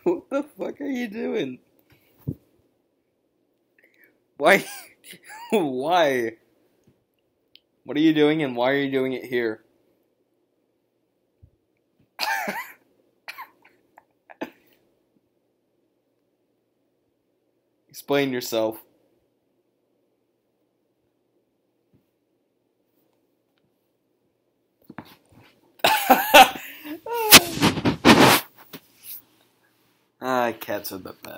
what the fuck are you doing? Why? why? What are you doing and why are you doing it here? Explain yourself. Ah, cats are the best.